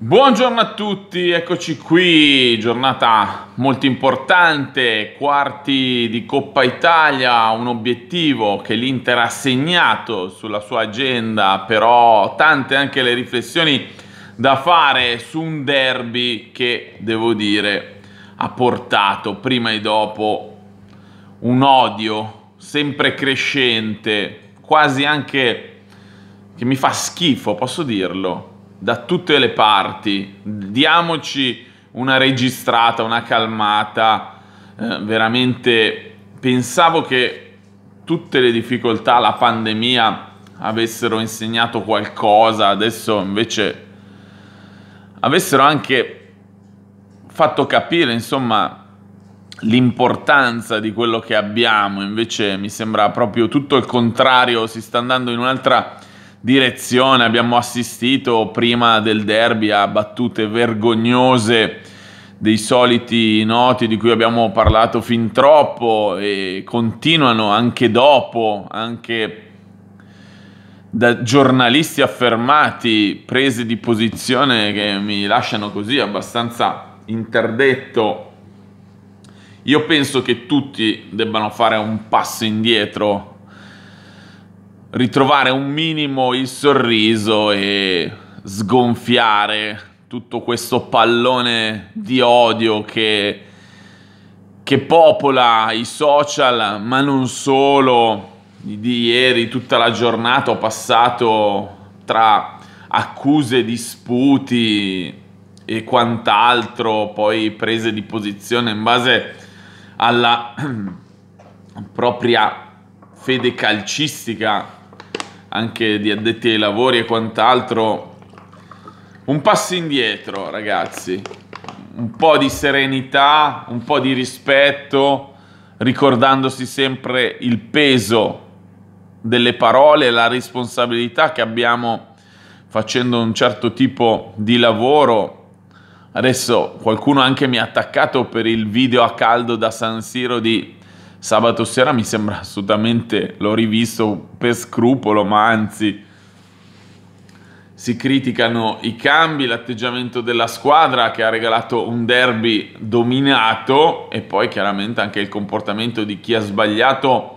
Buongiorno a tutti, eccoci qui, giornata molto importante, quarti di Coppa Italia, un obiettivo che l'Inter ha segnato sulla sua agenda, però tante anche le riflessioni da fare su un derby che, devo dire, ha portato prima e dopo un odio sempre crescente, quasi anche che mi fa schifo, posso dirlo da tutte le parti, diamoci una registrata, una calmata, eh, veramente pensavo che tutte le difficoltà, la pandemia avessero insegnato qualcosa, adesso invece avessero anche fatto capire, insomma, l'importanza di quello che abbiamo, invece mi sembra proprio tutto il contrario, si sta andando in un'altra direzione. Abbiamo assistito prima del derby a battute vergognose dei soliti noti di cui abbiamo parlato fin troppo e continuano anche dopo, anche da giornalisti affermati, prese di posizione che mi lasciano così abbastanza interdetto. Io penso che tutti debbano fare un passo indietro ritrovare un minimo il sorriso e sgonfiare tutto questo pallone di odio che, che popola i social, ma non solo. Di ieri tutta la giornata ho passato tra accuse, disputi e quant'altro, poi prese di posizione in base alla propria fede calcistica anche di addetti ai lavori e quant'altro, un passo indietro, ragazzi. Un po' di serenità, un po' di rispetto, ricordandosi sempre il peso delle parole la responsabilità che abbiamo facendo un certo tipo di lavoro. Adesso qualcuno anche mi ha attaccato per il video a caldo da San Siro di sabato sera mi sembra assolutamente, l'ho rivisto per scrupolo, ma anzi si criticano i cambi, l'atteggiamento della squadra che ha regalato un derby dominato e poi chiaramente anche il comportamento di chi ha sbagliato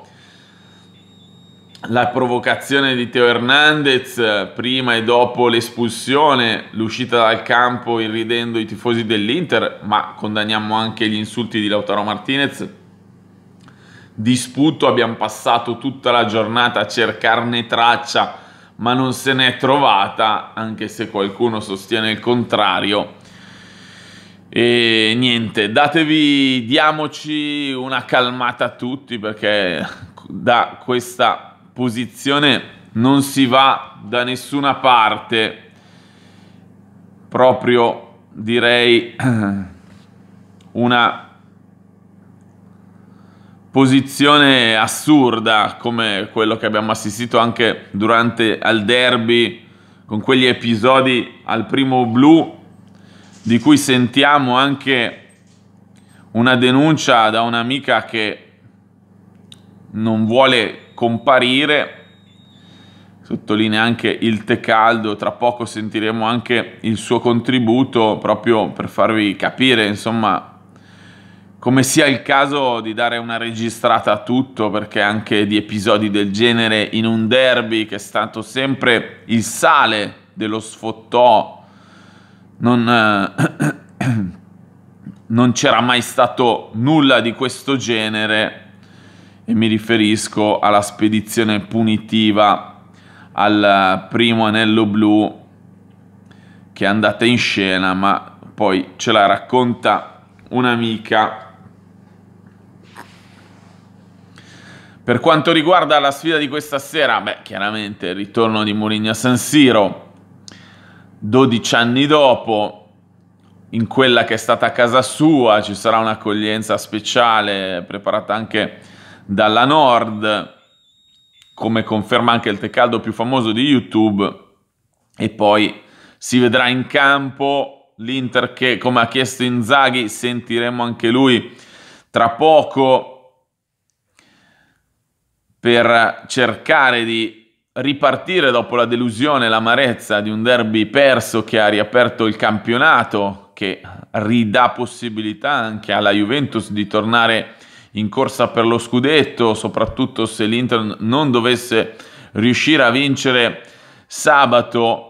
la provocazione di Teo Hernandez eh, prima e dopo l'espulsione, l'uscita dal campo irridendo i tifosi dell'Inter, ma condanniamo anche gli insulti di Lautaro Martinez disputo, abbiamo passato tutta la giornata a cercarne traccia, ma non se n'è trovata, anche se qualcuno sostiene il contrario. E niente, datevi, diamoci una calmata a tutti perché da questa posizione non si va da nessuna parte, proprio direi una posizione assurda come quello che abbiamo assistito anche durante al derby con quegli episodi al primo blu di cui sentiamo anche una denuncia da un'amica che non vuole comparire sottolinea anche il te caldo tra poco sentiremo anche il suo contributo proprio per farvi capire insomma come sia il caso di dare una registrata a tutto, perché anche di episodi del genere in un derby che è stato sempre il sale dello sfottò, non, eh, non c'era mai stato nulla di questo genere, e mi riferisco alla spedizione punitiva al primo anello blu che è andata in scena, ma poi ce la racconta un'amica Per quanto riguarda la sfida di questa sera, beh, chiaramente il ritorno di Mourinho a San Siro, 12 anni dopo, in quella che è stata casa sua, ci sarà un'accoglienza speciale preparata anche dalla Nord, come conferma anche il Tecaldo più famoso di YouTube, e poi si vedrà in campo l'Inter che, come ha chiesto Inzaghi, sentiremo anche lui tra poco per cercare di ripartire dopo la delusione e l'amarezza di un derby perso che ha riaperto il campionato, che ridà possibilità anche alla Juventus di tornare in corsa per lo scudetto, soprattutto se l'Inter non dovesse riuscire a vincere sabato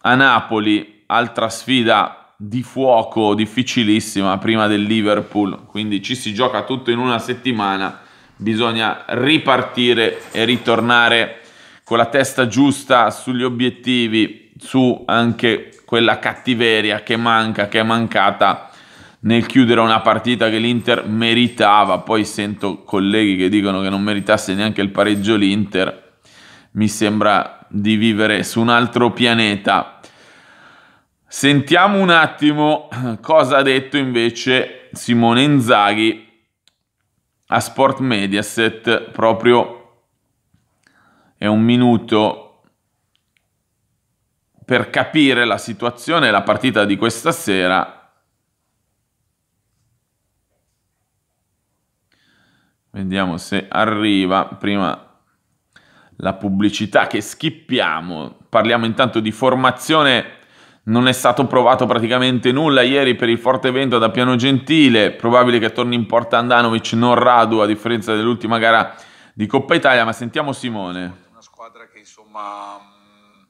a Napoli, altra sfida di fuoco difficilissima prima del Liverpool, quindi ci si gioca tutto in una settimana bisogna ripartire e ritornare con la testa giusta sugli obiettivi, su anche quella cattiveria che manca, che è mancata nel chiudere una partita che l'Inter meritava. Poi sento colleghi che dicono che non meritasse neanche il pareggio l'Inter. Mi sembra di vivere su un altro pianeta. Sentiamo un attimo cosa ha detto invece Simone Inzaghi a Sport Mediaset proprio è un minuto per capire la situazione e la partita di questa sera. Vediamo se arriva prima la pubblicità che schippiamo. Parliamo intanto di formazione non è stato provato praticamente nulla ieri per il forte vento da Piano Gentile, probabile che torni in porta Andanovic, non Radu, a differenza dell'ultima gara di Coppa Italia, ma sentiamo Simone. Una squadra che insomma mm,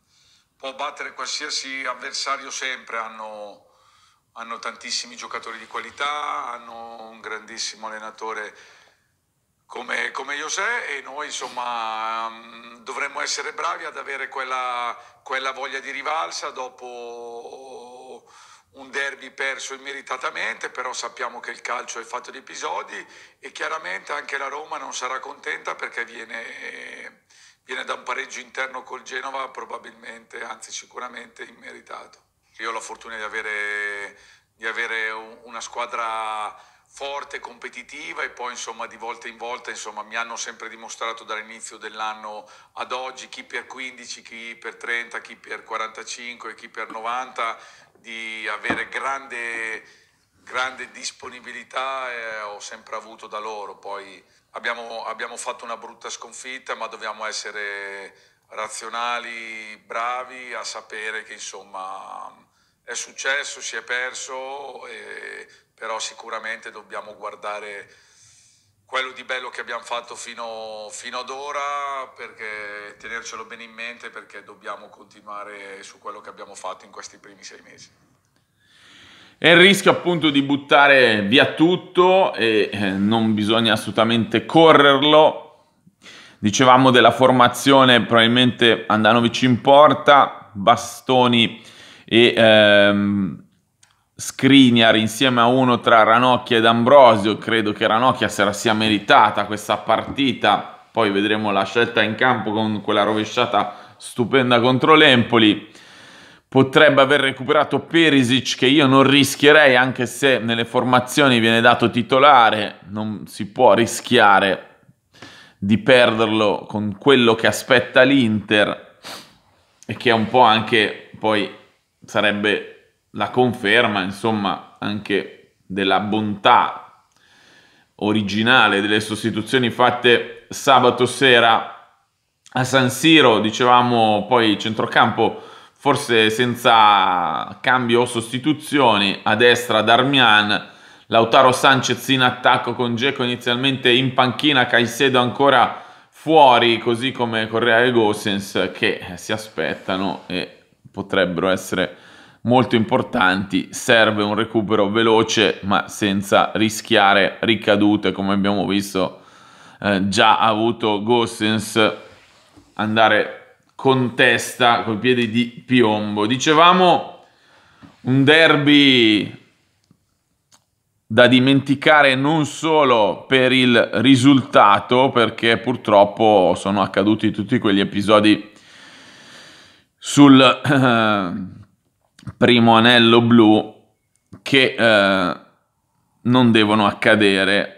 può battere qualsiasi avversario sempre, hanno, hanno tantissimi giocatori di qualità, hanno un grandissimo allenatore come, come José e noi insomma mm, dovremmo essere bravi ad avere quella, quella voglia di rivalsa dopo un derby perso immeritatamente, però sappiamo che il calcio è fatto di episodi e chiaramente anche la Roma non sarà contenta perché viene, viene da un pareggio interno col Genova probabilmente, anzi sicuramente immeritato. Io ho la fortuna di avere, di avere una squadra forte, competitiva e poi insomma di volta in volta insomma, mi hanno sempre dimostrato dall'inizio dell'anno ad oggi chi per 15, chi per 30, chi per 45 chi per 90 di avere grande, grande disponibilità eh, ho sempre avuto da loro. Poi abbiamo, abbiamo fatto una brutta sconfitta ma dobbiamo essere razionali, bravi a sapere che insomma è successo, si è perso e però sicuramente dobbiamo guardare quello di bello che abbiamo fatto fino, fino ad ora, perché tenercelo bene in mente perché dobbiamo continuare su quello che abbiamo fatto in questi primi sei mesi. È il rischio appunto di buttare via tutto e eh, non bisogna assolutamente correrlo. Dicevamo della formazione, probabilmente Andanovic in porta, Bastoni e ehm, Skriniar insieme a uno tra Ranocchia ed Ambrosio, credo che Ranocchia se la sia meritata questa partita, poi vedremo la scelta in campo con quella rovesciata stupenda contro l'Empoli. Potrebbe aver recuperato Perisic che io non rischierei anche se nelle formazioni viene dato titolare, non si può rischiare di perderlo con quello che aspetta l'Inter e che è un po' anche poi sarebbe la conferma, insomma, anche della bontà originale delle sostituzioni fatte sabato sera a San Siro, dicevamo poi centrocampo forse senza cambi o sostituzioni, a destra Darmian, Lautaro Sanchez in attacco con Geco inizialmente in panchina, Caicedo ancora fuori, così come Correa e Gosens che si aspettano e potrebbero essere molto importanti, serve un recupero veloce ma senza rischiare ricadute come abbiamo visto eh, già ha avuto Gossens andare con testa col piede di piombo. Dicevamo un derby da dimenticare non solo per il risultato perché purtroppo sono accaduti tutti quegli episodi sul eh, primo anello blu che eh, non devono accadere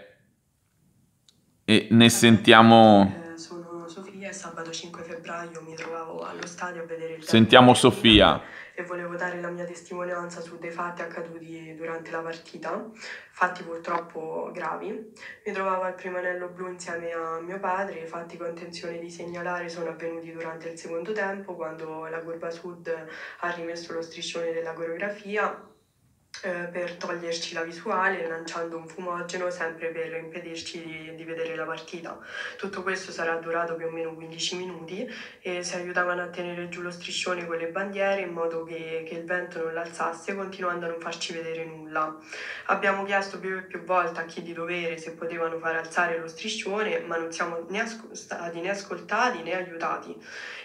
e ne sentiamo... Eh, sono Sofia, sabato 5 febbraio mi trovavo allo stadio a vedere il... Sentiamo Sofia volevo dare la mia testimonianza su dei fatti accaduti durante la partita, fatti purtroppo gravi. Mi trovavo al primo anello blu insieme a mio padre, i fatti con intenzione di segnalare sono avvenuti durante il secondo tempo, quando la curva sud ha rimesso lo striscione della coreografia eh, per toglierci la visuale lanciando un fumogeno sempre per impedirci di, di, vedere la partita. Tutto questo sarà durato più o meno 15 minuti e si aiutavano a tenere giù lo striscione con le bandiere in modo che, che il vento non l'alzasse continuando a non farci vedere nulla. Abbiamo chiesto più e più volte a chi di dovere se potevano far alzare lo striscione ma non siamo né stati né ascoltati né aiutati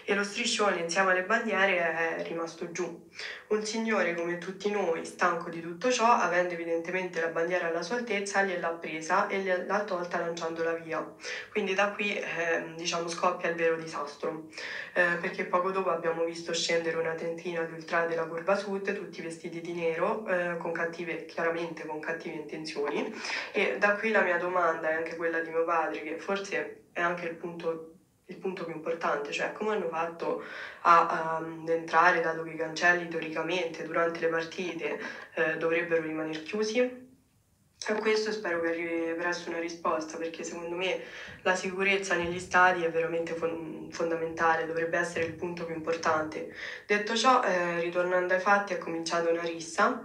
e lo striscione insieme alle bandiere è rimasto giù. Un signore come tutti noi, stanco di tutto ciò, avendo evidentemente la bandiera alla sua altezza, gliel'ha presa e l'ha tolta lanciandola via. Quindi da qui eh, diciamo scoppia il vero disastro, eh, perché poco dopo abbiamo visto scendere una trentina di ultrati della curva sud, tutti vestiti di nero, eh, con cattive, chiaramente con cattive intenzioni. E da qui la mia domanda e anche quella di mio padre, che forse è anche il punto il punto più importante, cioè come hanno fatto ehm, ad entrare dato che i cancelli teoricamente durante le partite eh, dovrebbero rimanere chiusi. A questo spero che arrivi presto una risposta perché secondo me la sicurezza negli stadi è veramente fon- fondamentale, dovrebbe essere il punto più importante. Detto ciò, eh, ritornando ai fatti, è cominciata una rissa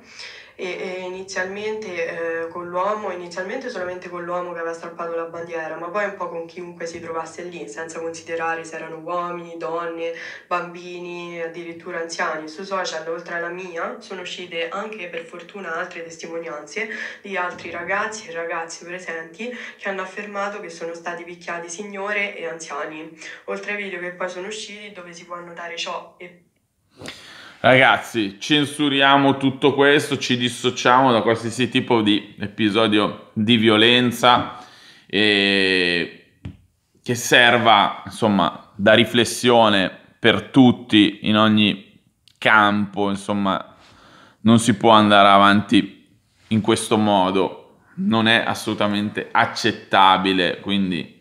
e, e inizialmente eh, con l'uomo, inizialmente solamente con l'uomo che aveva strappato la bandiera, ma poi un po' con chiunque si trovasse lì, senza considerare se erano uomini, donne, bambini, addirittura anziani. Su social, oltre alla mia, sono uscite anche per fortuna altre testimonianze di altri ragazzi e ragazze presenti che hanno affermato che sono stati picchiati signore e anziani, oltre ai video che poi sono usciti dove si può notare ciò e Ragazzi, censuriamo tutto questo, ci dissociamo da qualsiasi tipo di episodio di violenza e che serva, insomma, da riflessione per tutti in ogni campo, insomma, non si può andare avanti in questo modo, non è assolutamente accettabile, quindi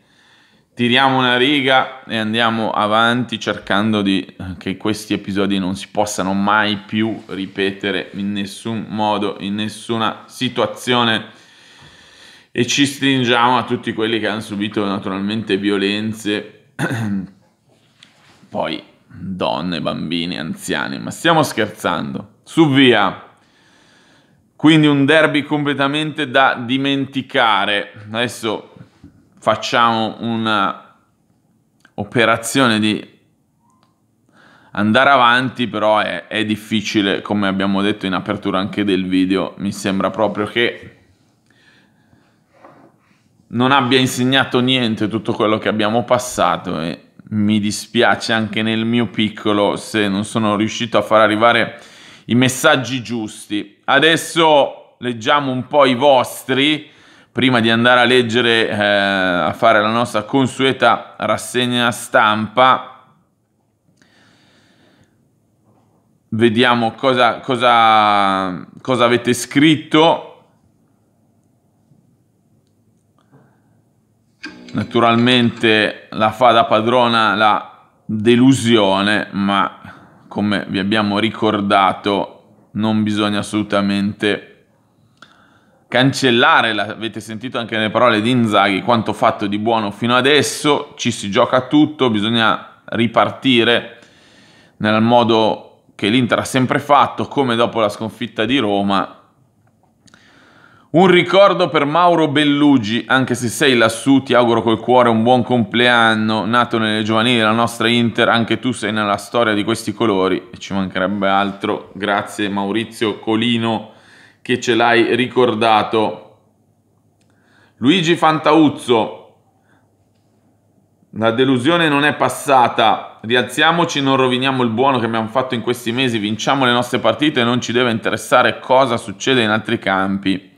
tiriamo una riga e andiamo avanti cercando di, eh, che questi episodi non si possano mai più ripetere in nessun modo, in nessuna situazione. E ci stringiamo a tutti quelli che hanno subito naturalmente violenze, poi donne, bambini, anziani, ma stiamo scherzando. Su via! Quindi un derby completamente da dimenticare. Adesso facciamo un'operazione di andare avanti, però è, è, difficile, come abbiamo detto in apertura anche del video, mi sembra proprio che non abbia insegnato niente tutto quello che abbiamo passato e mi dispiace anche nel mio piccolo se non sono riuscito a far arrivare i messaggi giusti. Adesso leggiamo un po' i vostri prima di andare a leggere, eh, a fare la nostra consueta rassegna stampa, vediamo cosa, cosa, cosa avete scritto. Naturalmente la fa da padrona la delusione, ma come vi abbiamo ricordato non bisogna assolutamente cancellare, l'avete sentito anche nelle parole di Inzaghi, quanto fatto di buono fino adesso, ci si gioca tutto, bisogna ripartire nel modo che l'Inter ha sempre fatto, come dopo la sconfitta di Roma. Un ricordo per Mauro Bellugi, anche se sei lassù ti auguro col cuore un buon compleanno, nato nelle giovanili della nostra Inter, anche tu sei nella storia di questi colori e ci mancherebbe altro. Grazie Maurizio Colino che ce l'hai ricordato. Luigi Fantauzzo, la delusione non è passata, rialziamoci, non roviniamo il buono che abbiamo fatto in questi mesi, vinciamo le nostre partite e non ci deve interessare cosa succede in altri campi.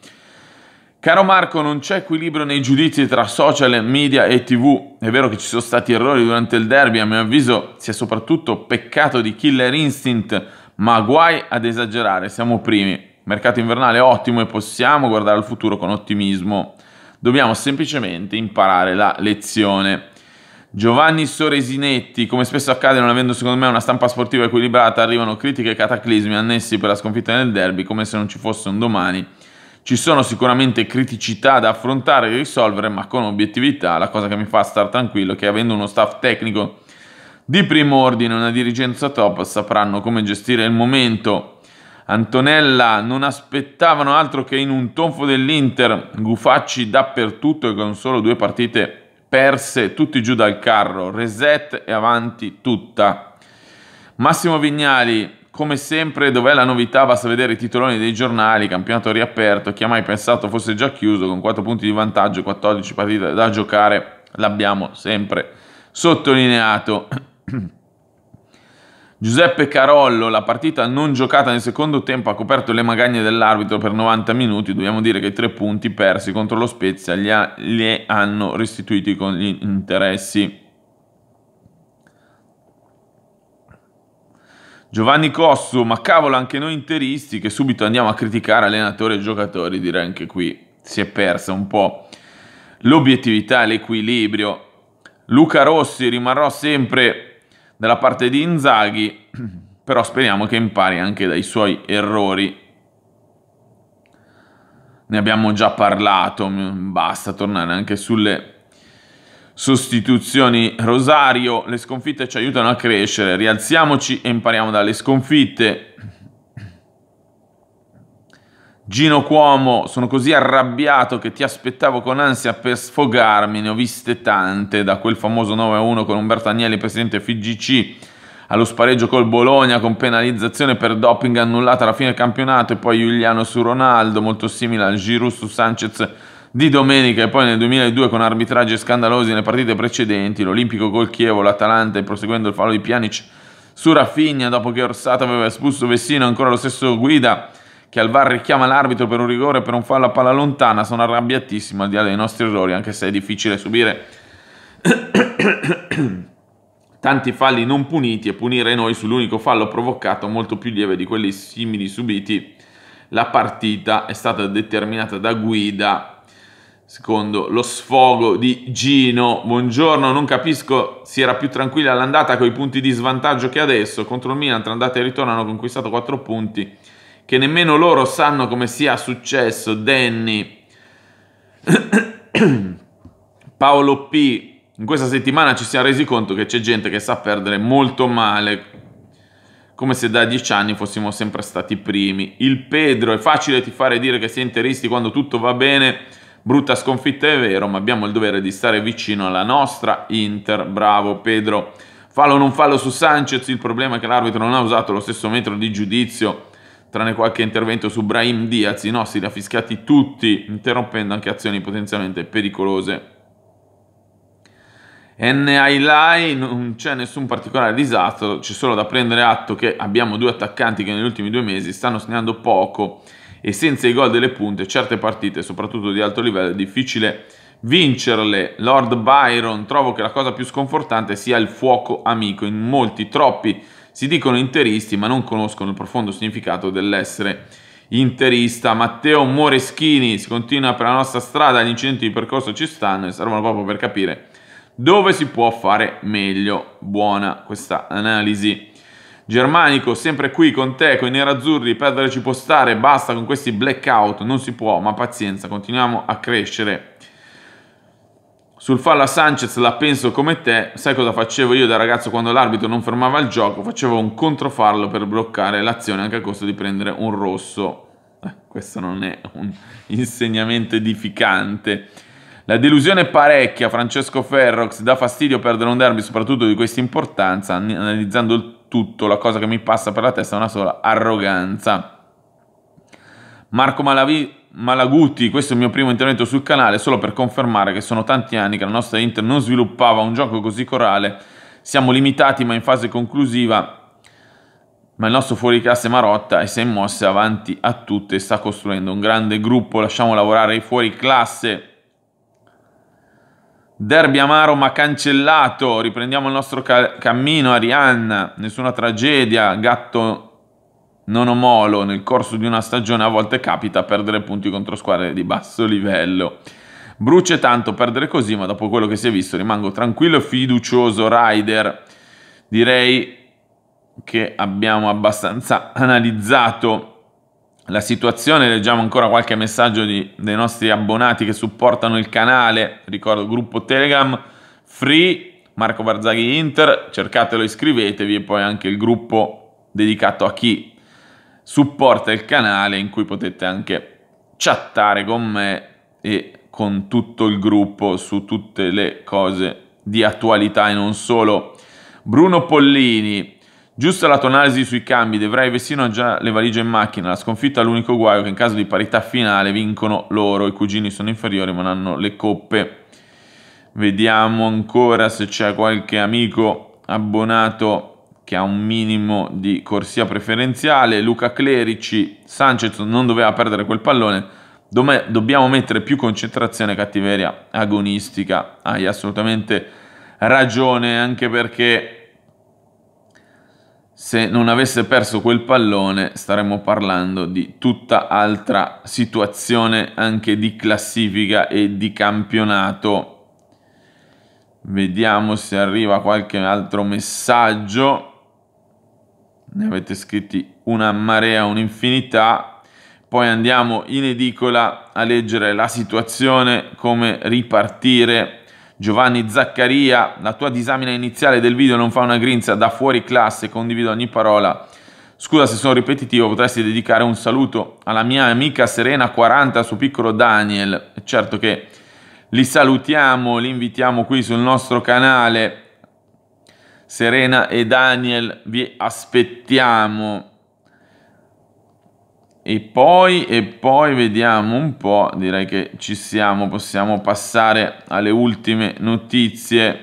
Caro Marco, non c'è equilibrio nei giudizi tra social, media e tv. È vero che ci sono stati errori durante il derby, a mio avviso si è soprattutto peccato di killer instinct, ma guai ad esagerare, siamo primi mercato invernale ottimo e possiamo guardare al futuro con ottimismo. Dobbiamo semplicemente imparare la lezione. Giovanni Soresinetti, come spesso accade non avendo secondo me una stampa sportiva equilibrata, arrivano critiche e cataclismi annessi per la sconfitta nel derby come se non ci fosse un domani. Ci sono sicuramente criticità da affrontare e risolvere, ma con obiettività la cosa che mi fa star tranquillo è che avendo uno staff tecnico di primo ordine e una dirigenza top sapranno come gestire il momento Antonella non aspettavano altro che in un tonfo dell'Inter, gufacci dappertutto e con solo due partite perse, tutti giù dal carro, reset e avanti tutta. Massimo Vignali, come sempre, dov'è la novità? Basta vedere i titoloni dei giornali, campionato riaperto, chi ha mai pensato fosse già chiuso con 4 punti di vantaggio, 14 partite da giocare, l'abbiamo sempre sottolineato. Giuseppe Carollo, la partita non giocata nel secondo tempo, ha coperto le magagne dell'arbitro per 90 minuti. Dobbiamo dire che i tre punti persi contro lo Spezia li, ha, li hanno restituiti con gli interessi. Giovanni Cossu, ma cavolo, anche noi interisti che subito andiamo a criticare allenatori e giocatori, direi anche qui si è persa un po' l'obiettività, l'equilibrio. Luca Rossi rimarrò sempre dalla parte di Inzaghi, però speriamo che impari anche dai suoi errori. Ne abbiamo già parlato, mm, basta tornare anche sulle sostituzioni Rosario, le sconfitte ci aiutano a crescere, rialziamoci e impariamo dalle sconfitte. Gino Cuomo, sono così arrabbiato che ti aspettavo con ansia per sfogarmi, ne ho viste tante, da quel famoso 9-1 con Umberto Agnelli, presidente FIGC, allo spareggio col Bologna con penalizzazione per doping annullata alla fine del campionato e poi Giuliano su Ronaldo, molto simile al Giroud su Sanchez di domenica e poi nel 2002 con arbitraggi scandalosi nelle partite precedenti, l'Olimpico col Chievo, l'Atalanta e proseguendo il fallo di Pjanic su Raffigna dopo che Orsata aveva espulso Vessino, ancora lo stesso Guida che al VAR richiama l'arbitro per un rigore e per un fallo a palla lontana. Sono arrabbiatissimo al di là dei nostri errori, anche se è difficile subire tanti falli non puniti e punire noi sull'unico fallo provocato molto più lieve di quelli simili subiti. La partita è stata determinata da guida secondo lo sfogo di Gino. Buongiorno, non capisco si era più tranquilla l'andata con i punti di svantaggio che adesso. Contro il Milan tra andata e ritorno hanno conquistato 4 punti che nemmeno loro sanno come sia successo, Danny, Paolo P. In questa settimana ci siamo resi conto che c'è gente che sa perdere molto male, come se da dieci anni fossimo sempre stati primi. Il Pedro, è facile ti fare dire che si è interisti quando tutto va bene, brutta sconfitta è vero, ma abbiamo il dovere di stare vicino alla nostra Inter. Bravo Pedro. Fallo o non fallo su Sanchez, il problema è che l'arbitro non ha usato lo stesso metro di giudizio tranne qualche intervento su Brahim Diaz, i nostri li ha fischiati tutti, interrompendo anche azioni potenzialmente pericolose. N.I. Lai, non c'è nessun particolare disastro, c'è solo da prendere atto che abbiamo due attaccanti che negli ultimi due mesi stanno segnando poco e senza i gol delle punte certe partite, soprattutto di alto livello, è difficile vincerle. Lord Byron, trovo che la cosa più sconfortante sia il fuoco amico, in molti, troppi si dicono interisti ma non conoscono il profondo significato dell'essere interista. Matteo Moreschini si continua per la nostra strada, gli incidenti di percorso ci stanno e servono proprio per capire dove si può fare meglio. Buona questa analisi. Germanico, sempre qui con te, con i nerazzurri, perdere ci può stare, basta con questi blackout, non si può, ma pazienza, continuiamo a crescere. Sul fallo a Sanchez la penso come te, sai cosa facevo io da ragazzo quando l'arbitro non fermava il gioco? Facevo un controfallo per bloccare l'azione anche a costo di prendere un rosso. Eh, questo non è un insegnamento edificante. La delusione è parecchia, Francesco Ferrox, dà fastidio perdere un derby soprattutto di questa importanza, analizzando il tutto, la cosa che mi passa per la testa è una sola arroganza. Marco Malavi Malaguti, questo è il mio primo intervento sul canale, solo per confermare che sono tanti anni che la nostra Inter non sviluppava un gioco così corale, siamo limitati ma in fase conclusiva, ma il nostro fuoriclasse Marotta e si è mosse avanti a tutte, sta costruendo un grande gruppo, lasciamo lavorare i fuoriclasse. Derby amaro ma cancellato, riprendiamo il nostro ca- cammino, Arianna, nessuna tragedia, Gatto non omolo nel corso di una stagione a volte capita perdere punti contro squadre di basso livello. Bruce tanto perdere così, ma dopo quello che si è visto rimango tranquillo e fiducioso Ryder. Direi che abbiamo abbastanza analizzato la situazione, leggiamo ancora qualche messaggio di, dei nostri abbonati che supportano il canale, ricordo gruppo Telegram, Free, Marco Barzaghi Inter, cercatelo, iscrivetevi e poi anche il gruppo dedicato a chi supporta il canale in cui potete anche chattare con me e con tutto il gruppo su tutte le cose di attualità e non solo. Bruno Pollini, giusta la tua sui cambi, Devrai vestire già le valigie in macchina, la sconfitta è l'unico guaio che in caso di parità finale vincono loro, i cugini sono inferiori ma non hanno le coppe. Vediamo ancora se c'è qualche amico abbonato che ha un minimo di corsia preferenziale, Luca Clerici, Sanchez non doveva perdere quel pallone, dobbiamo mettere più concentrazione cattiveria agonistica, hai assolutamente ragione, anche perché se non avesse perso quel pallone staremmo parlando di tutta altra situazione anche di classifica e di campionato. Vediamo se arriva qualche altro messaggio ne avete scritti una marea, un'infinità. Poi andiamo in edicola a leggere la situazione, come ripartire. Giovanni Zaccaria, la tua disamina iniziale del video non fa una grinza, da fuori classe, condivido ogni parola. Scusa se sono ripetitivo, potresti dedicare un saluto alla mia amica Serena 40, suo piccolo Daniel. Certo che li salutiamo, li invitiamo qui sul nostro canale Serena e Daniel, vi aspettiamo. E poi, e poi vediamo un po', direi che ci siamo, possiamo passare alle ultime notizie.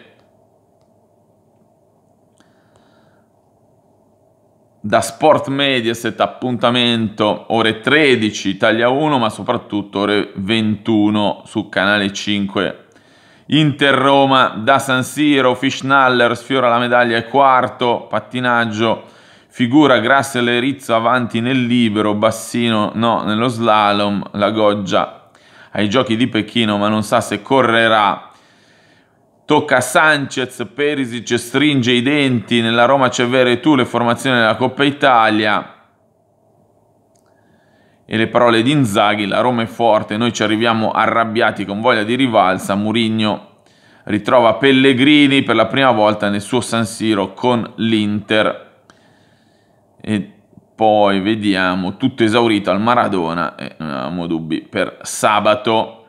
Da Sport Mediaset appuntamento ore 13 Italia 1 ma soprattutto ore 21 su canale 5 Inter-Roma da San Siro, Fischnaller sfiora la medaglia e quarto, pattinaggio, figura Grassel e Rizzo avanti nel libero, Bassino no nello slalom, la Goggia ai giochi di Pechino ma non sa se correrà. Tocca a Sanchez, Perisic stringe i denti, nella Roma c'è Vere e tu le formazioni della Coppa Italia e le parole di Inzaghi, la Roma è forte, noi ci arriviamo arrabbiati con voglia di rivalsa, Murigno ritrova Pellegrini per la prima volta nel suo San Siro con l'Inter e poi vediamo tutto esaurito al Maradona e non avevamo dubbi per sabato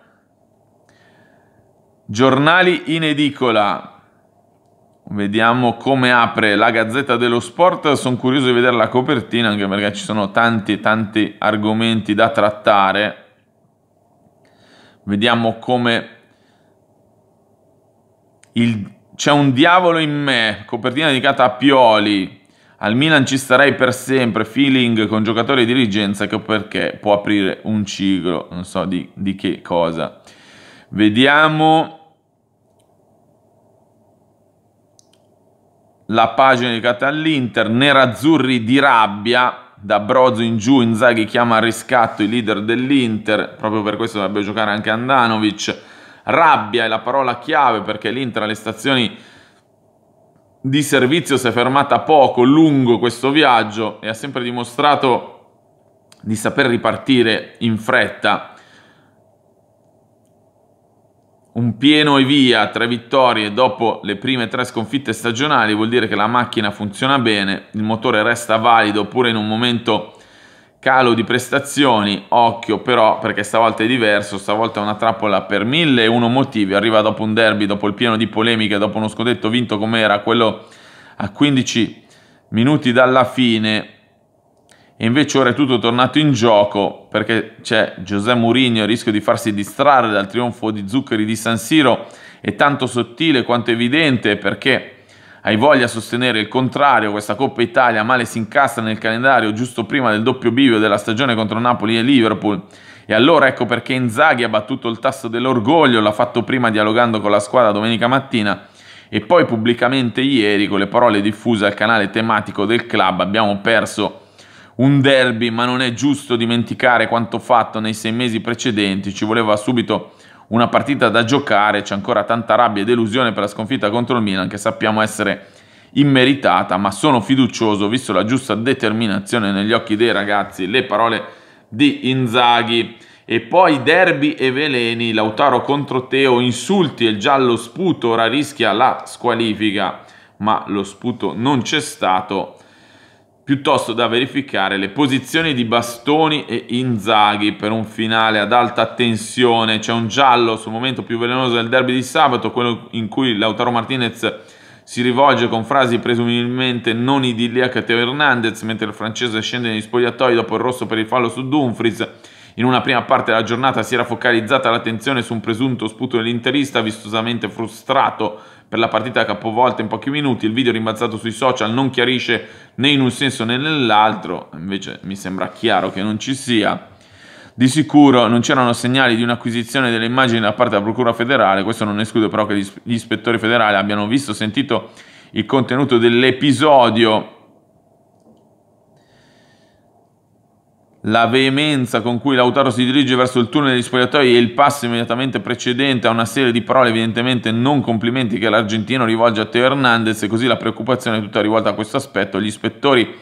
giornali in edicola Vediamo come apre la Gazzetta dello Sport, sono curioso di vedere la copertina anche perché ci sono tanti tanti argomenti da trattare. Vediamo come il... c'è un diavolo in me, copertina dedicata a Pioli. Al Milan ci starei per sempre, feeling con giocatore di dirigenza che perché può aprire un ciclo, non so di, di che cosa. Vediamo la pagina di all'Inter, nerazzurri di rabbia, da Brozo in giù Inzaghi chiama a riscatto i leader dell'Inter, proprio per questo dovrebbe giocare anche Andanovic. Rabbia è la parola chiave perché l'Inter alle stazioni di servizio si è fermata poco, lungo questo viaggio e ha sempre dimostrato di saper ripartire in fretta un pieno e via, tre vittorie dopo le prime tre sconfitte stagionali vuol dire che la macchina funziona bene, il motore resta valido oppure in un momento calo di prestazioni, occhio però perché stavolta è diverso, stavolta è una trappola per mille e uno motivi, arriva dopo un derby, dopo il pieno di polemiche, dopo uno scudetto vinto come era quello a 15 minuti dalla fine, e invece ora è tutto tornato in gioco perché c'è Giuseppe Mourinho il rischio di farsi distrarre dal trionfo di Zuccheri di San Siro è tanto sottile quanto evidente perché hai voglia a sostenere il contrario, questa Coppa Italia male si incassa nel calendario giusto prima del doppio bivio della stagione contro Napoli e Liverpool. E allora ecco perché Inzaghi ha battuto il tasso dell'orgoglio, l'ha fatto prima dialogando con la squadra domenica mattina e poi pubblicamente ieri con le parole diffuse al canale tematico del club abbiamo perso un derby, ma non è giusto dimenticare quanto fatto nei sei mesi precedenti, ci voleva subito una partita da giocare, c'è ancora tanta rabbia e delusione per la sconfitta contro il Milan che sappiamo essere immeritata, ma sono fiducioso visto la giusta determinazione negli occhi dei ragazzi, le parole di Inzaghi. E poi derby e veleni, Lautaro contro Teo, insulti e il giallo sputo, ora rischia la squalifica, ma lo sputo non c'è stato piuttosto da verificare le posizioni di Bastoni e Inzaghi per un finale ad alta tensione. C'è un giallo sul momento più velenoso del derby di sabato, quello in cui Lautaro Martinez si rivolge con frasi presumibilmente non idilliache a Teo Hernandez, mentre il francese scende negli spogliatoi dopo il rosso per il fallo su Dumfries. In una prima parte della giornata si era focalizzata l'attenzione su un presunto sputo dell'interista, vistosamente frustrato per la partita capovolta in pochi minuti, il video rimbalzato sui social non chiarisce né in un senso né nell'altro, invece mi sembra chiaro che non ci sia. Di sicuro non c'erano segnali di un'acquisizione delle immagini da parte della Procura federale, questo non esclude però che gli ispettori federali abbiano visto, sentito il contenuto dell'episodio la veemenza con cui Lautaro si dirige verso il turno degli spogliatoi e il passo immediatamente precedente a una serie di parole evidentemente non complimenti che l'argentino rivolge a Teo Hernandez e così la preoccupazione è tutta rivolta a questo aspetto. Gli ispettori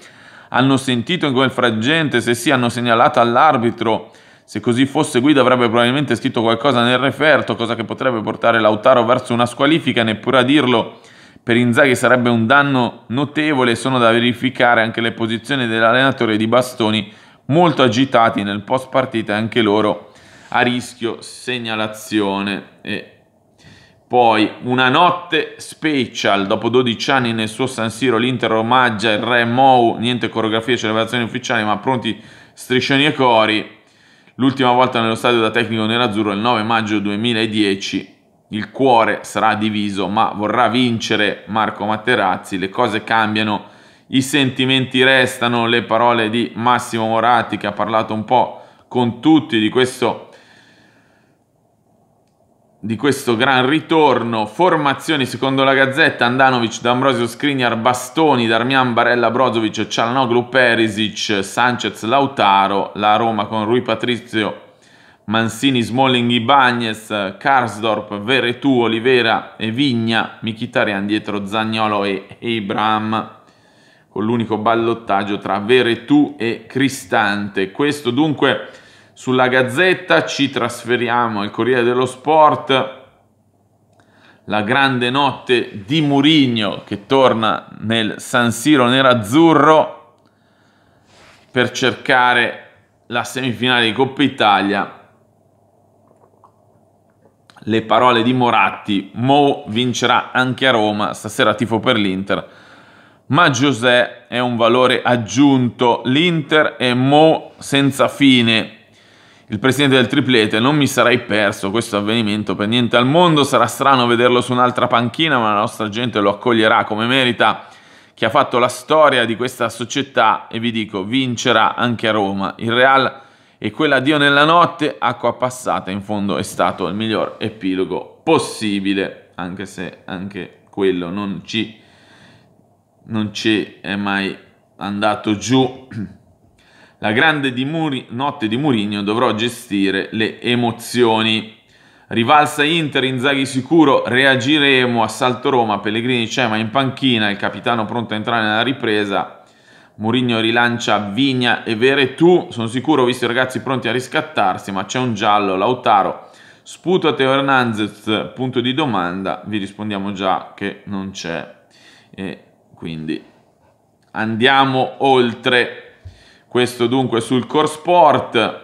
hanno sentito in quel fraggente, se sì hanno segnalato all'arbitro, se così fosse Guido avrebbe probabilmente scritto qualcosa nel referto, cosa che potrebbe portare Lautaro verso una squalifica, neppure a dirlo per Inzaghi sarebbe un danno notevole, sono da verificare anche le posizioni dell'allenatore di Bastoni molto agitati nel post partita anche loro a rischio segnalazione e poi una notte special dopo 12 anni nel suo San Siro l'Inter omaggia il re Mou niente coreografie e celebrazioni ufficiali ma pronti striscioni e cori l'ultima volta nello stadio da tecnico nerazzurro il 9 maggio 2010 il cuore sarà diviso ma vorrà vincere Marco Materazzi le cose cambiano i sentimenti restano, le parole di Massimo Moratti che ha parlato un po' con tutti di questo, di questo gran ritorno. Formazioni secondo la Gazzetta, Andanovic, D'Ambrosio, Skriniar, Bastoni, Darmian, Barella, Brozovic, Cialanoglu, Perisic, Sanchez, Lautaro, la Roma con Rui Patrizio, Mansini, Smalling, Ibagnez, Karsdorp, Veretù, Olivera e Vigna, Michitarian dietro Zagnolo e Ibram con l'unico ballottaggio tra Veretù e Cristante. Questo dunque sulla Gazzetta, ci trasferiamo al Corriere dello Sport, la grande notte di Murigno che torna nel San Siro nerazzurro per cercare la semifinale di Coppa Italia. Le parole di Moratti, Mo vincerà anche a Roma, stasera tifo per l'Inter ma José è un valore aggiunto. L'Inter è mo senza fine. Il presidente del triplete, non mi sarei perso questo avvenimento per niente al mondo, sarà strano vederlo su un'altra panchina, ma la nostra gente lo accoglierà come merita, che ha fatto la storia di questa società e vi dico, vincerà anche a Roma. Il Real e quella Dio nella notte, acqua passata, in fondo è stato il miglior epilogo possibile, anche se anche quello non ci non ci è mai andato giù. La grande di Muri, notte di Murigno dovrò gestire le emozioni. Rivalsa Inter, Inzaghi sicuro, reagiremo, assalto Roma, Pellegrini c'è ma in panchina, il capitano pronto a entrare nella ripresa. Murigno rilancia Vigna e Vere tu, sono sicuro, visto i ragazzi pronti a riscattarsi, ma c'è un giallo, Lautaro. Sputo a Teo Hernandez, punto di domanda, vi rispondiamo già che non c'è. E quindi andiamo oltre. Questo dunque sul core sport.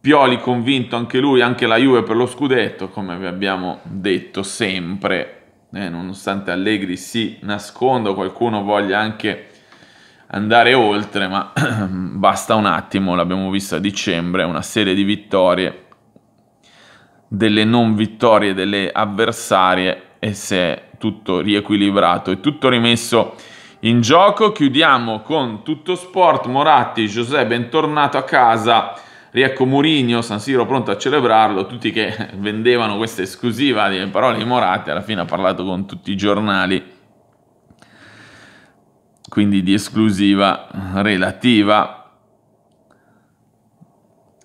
Pioli convinto anche lui, anche la Juve per lo scudetto, come vi abbiamo detto sempre. Eh, nonostante Allegri si nasconda, qualcuno voglia anche andare oltre, ma basta un attimo, l'abbiamo visto a dicembre, una serie di vittorie, delle non vittorie delle avversarie e se tutto riequilibrato, è tutto rimesso in gioco. Chiudiamo con tutto sport, Moratti, José bentornato a casa, riecco Murigno, San Siro pronto a celebrarlo, tutti che vendevano questa esclusiva di parole di Moratti, alla fine ha parlato con tutti i giornali, quindi di esclusiva relativa.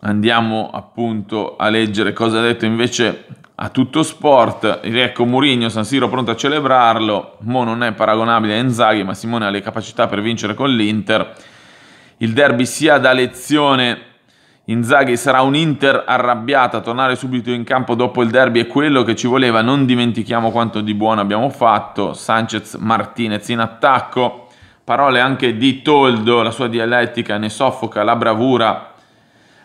Andiamo appunto a leggere cosa ha detto invece a tutto sport, ecco Mourinho, San Siro pronto a celebrarlo, Mo non è paragonabile a Enzaghi, ma Simone ha le capacità per vincere con l'Inter, il derby sia da lezione, Inzaghi sarà un Inter arrabbiata, tornare subito in campo dopo il derby è quello che ci voleva, non dimentichiamo quanto di buono abbiamo fatto, Sanchez Martinez in attacco, parole anche di Toldo, la sua dialettica ne soffoca la bravura,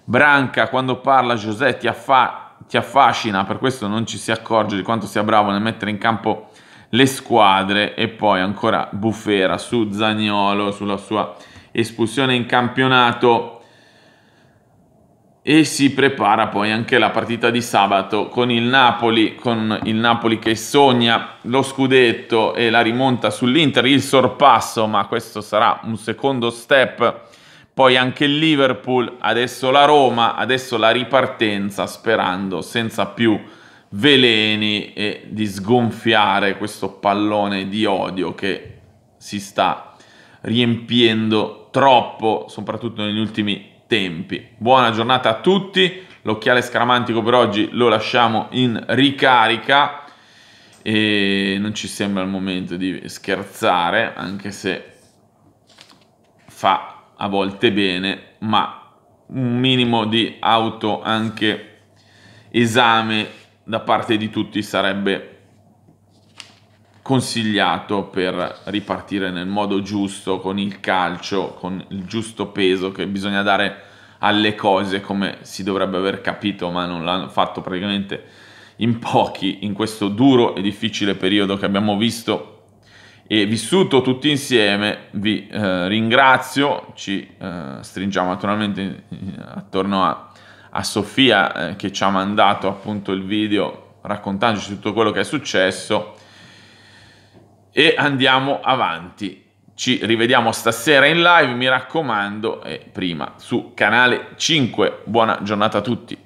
Branca quando parla Giuseppe affa ti affascina, per questo non ci si accorge di quanto sia bravo nel mettere in campo le squadre e poi ancora bufera su Zagnolo, sulla sua espulsione in campionato e si prepara poi anche la partita di sabato con il Napoli, con il Napoli che sogna lo scudetto e la rimonta sull'Inter, il sorpasso, ma questo sarà un secondo step poi anche il Liverpool, adesso la Roma, adesso la ripartenza sperando senza più veleni e di sgonfiare questo pallone di odio che si sta riempiendo troppo, soprattutto negli ultimi tempi. Buona giornata a tutti, l'occhiale scaramantico per oggi lo lasciamo in ricarica e non ci sembra il momento di scherzare, anche se fa a volte bene, ma un minimo di auto anche esame da parte di tutti sarebbe consigliato per ripartire nel modo giusto con il calcio, con il giusto peso che bisogna dare alle cose come si dovrebbe aver capito, ma non l'hanno fatto praticamente in pochi in questo duro e difficile periodo che abbiamo visto e vissuto tutti insieme vi eh, ringrazio, ci eh, stringiamo naturalmente eh, attorno a, a Sofia eh, che ci ha mandato appunto il video raccontandoci tutto quello che è successo e andiamo avanti. Ci rivediamo stasera in live, mi raccomando, e prima su canale 5. Buona giornata a tutti.